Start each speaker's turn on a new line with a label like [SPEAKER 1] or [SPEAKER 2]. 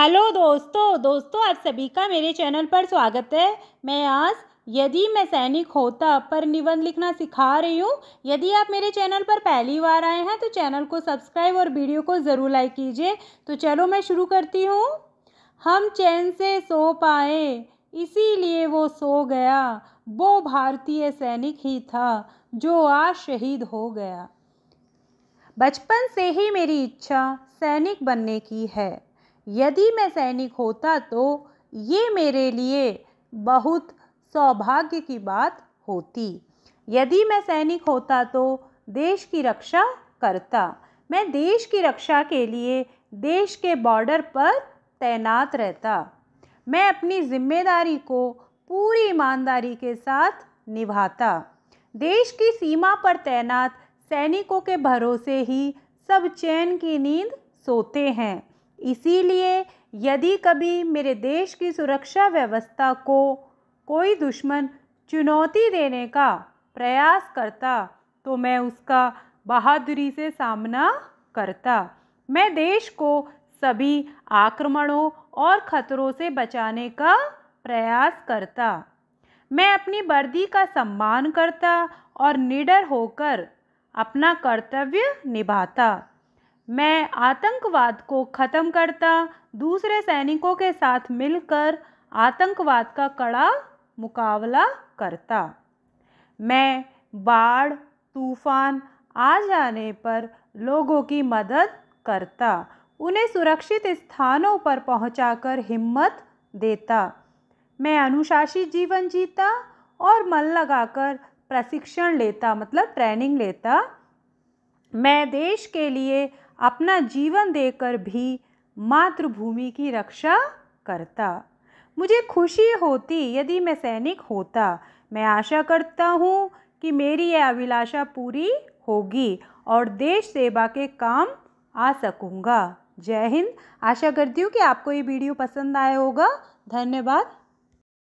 [SPEAKER 1] hello दोस्तों दोस्तों आप सभी का मेरे चैनल पर स्वागत है मैं आज यदि मैं सैनिक होता पर निबंध लिखना सिखा रही हूँ यदि आप मेरे चैनल पर पहली बार आए हैं तो चैनल को सब्सक्राइब और वीडियो को ज़रूर लाइक कीजिए तो चलो मैं शुरू करती हूँ हम चैन से सो पाए इसीलिए वो सो गया वो भारतीय सैनिक ही था जो आज शहीद हो गया बचपन से ही मेरी इच्छा सैनिक बनने की है यदि मैं सैनिक होता तो ये मेरे लिए बहुत सौभाग्य की बात होती यदि मैं सैनिक होता तो देश की रक्षा करता मैं देश की रक्षा के लिए देश के बॉर्डर पर तैनात रहता मैं अपनी जिम्मेदारी को पूरी ईमानदारी के साथ निभाता देश की सीमा पर तैनात सैनिकों के भरोसे ही सब चैन की नींद सोते हैं इसीलिए यदि कभी मेरे देश की सुरक्षा व्यवस्था को कोई दुश्मन चुनौती देने का प्रयास करता तो मैं उसका बहादुरी से सामना करता मैं देश को सभी आक्रमणों और ख़तरों से बचाने का प्रयास करता मैं अपनी वर्दी का सम्मान करता और निडर होकर अपना कर्तव्य निभाता मैं आतंकवाद को ख़त्म करता दूसरे सैनिकों के साथ मिलकर आतंकवाद का कड़ा मुकाबला करता मैं बाढ़ तूफान आ जाने पर लोगों की मदद करता उन्हें सुरक्षित स्थानों पर पहुंचाकर हिम्मत देता मैं अनुशासित जीवन जीता और मन लगाकर प्रशिक्षण लेता मतलब ट्रेनिंग लेता मैं देश के लिए अपना जीवन देकर भी मातृभूमि की रक्षा करता मुझे खुशी होती यदि मैं सैनिक होता मैं आशा करता हूँ कि मेरी यह अभिलाषा पूरी होगी और देश सेवा के काम आ सकूँगा जय हिंद आशा करती हूँ कि आपको ये वीडियो पसंद आया होगा धन्यवाद